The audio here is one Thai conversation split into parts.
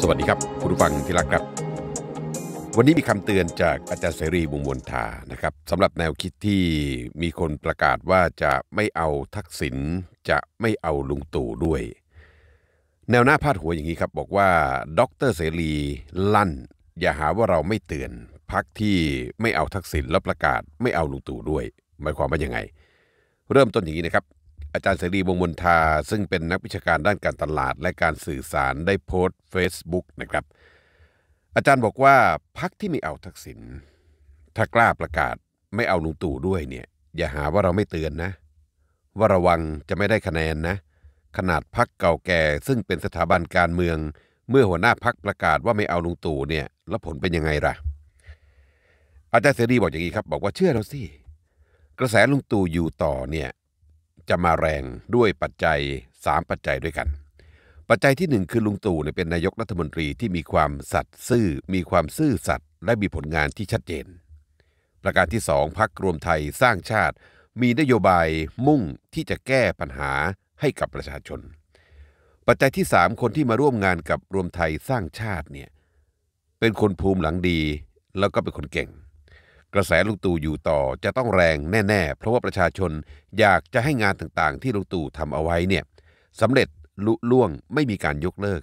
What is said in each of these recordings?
สวัสดีครับ คุณผู้ฟังที่รักครับวันนี้มีคำเตือนจากอาจารย์เสรีบุงมนทานะครับสำหรับแนวคิดที่มีคนประกาศว่าจะไม่เอาทักษิณจะไม่เอาลุงตู่ด้วย แนวหน้าพาดหัวอย่างนี้ครับ บอกว่าด็อกเตร์เสรีลั่น อย่าหาว่าเราไม่เตือนพักที่ไม่เอาทักษิณแล้วประกาศไม่เอาลุงตู่ด้วย หมายความว่ายังไง เริ่มต้นอย่างนี้นะครับอาจารย์เสรีวงมนทาซึ่งเป็นนักวิชาการด้านการตลาดและการสื่อสารได้โพสต์ Facebook นะครับ อาจารย์บอกว่าพักที่ไม่เอาทักษิณถ้ากล้าประกาศไม่เอาลุงตู่ด้วยเนี่ย อย่าหาว่าเราไม่เตือนนะ ว่าระวังจะไม่ได้คะแนนนะ ขนาดพักเก่าแก่ซึ่งเป็นสถาบันการเมือง เมื่อหัวหน้าพักประกาศว่าไม่เอาลุงตู่เนี่ย แล้วผลเป็นยังไงล่ะอาจารย์เสรีบอกอย่างนี้ครับ บอกว่าเชื่อเราสิกระแสลุงตู่อยู่ต่อเนี่ยจะมาแรงด้วยปัจจัย 3 ปัจจัยด้วยกัน ปัจจัยที่ 1 คือลุงตู่เป็นนายกรัฐมนตรีที่มีความสัตย์ซื่อมีความซื่อสัตย์และมีผลงานที่ชัดเจน ประการที่ 2พักรวมไทยสร้างชาติ มีนโยบายมุ่งที่จะแก้ปัญหาให้กับประชาชน ปัจจัยที่ 3 คนที่มาร่วมงานกับรวมไทยสร้างชาติเนี่ยเป็นคนภูมิหลังดีแล้วก็เป็นคนเก่งกระแสลุงตู่อยู่ต่อจะต้องแรงแน่ ๆ เพราะว่าประชาชนอยากจะให้งานต่างๆ ที่ลุงตู่ทำเอาไว้เนี่ยสำเร็จลุล่วงไม่มีการยกเลิก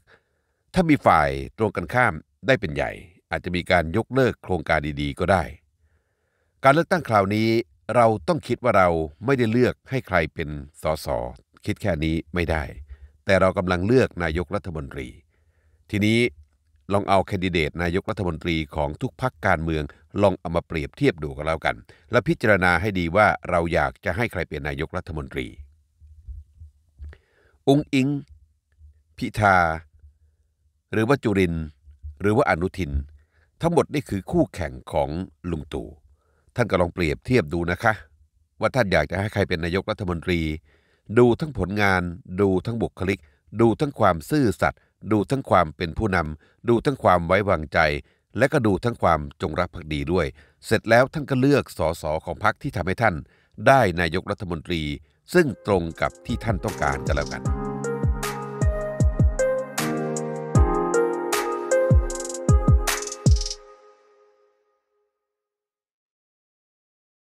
ถ้ามีฝ่ายตรงกันข้ามได้เป็นใหญ่ อาจจะมีการยกเลิกโครงการดีๆ ก็ได้ การเลือกตั้งคราวนี้ เราต้องคิดว่าเราไม่ได้เลือกให้ใครเป็นสสคิดแค่นี้ไม่ได้ แต่เรากำลังเลือกนายกรัฐมนตรีทีนี้ลองเอาแคนดิเดต นายกรัฐมนตรีของทุกพักการเมืองลองเอามาเปรียบเทียบดูกันแล้วกัน และพิจารณาให้ดีว่าเราอยากจะให้ใครเป็นนายกรัฐมนตรี องค์อิง พิธา หรือว่าจุรินหรือว่าอนุทินทั้งหมดนี่คือคู่แข่งของลุงตู่ท่านก็ลองเปรียบเทียบดูนะคะ ว่าท่านอยากจะให้ใครเป็นนายกรัฐมนตรี ดูทั้งผลงานดูทั้งบุคลิก ดูทั้งความซื่อสัตย์ดูทั้งความเป็นผู้นำดูทั้งความไว้วางใจ และก็ดูทั้งความจงรักภักดีด้วย เสร็จแล้วท่านก็เลือกสสของพรรคที่ทำให้ท่าน ได้นายกรัฐมนตรีซึ่งตรงกับที่ท่านต้องการกันแล้วกัน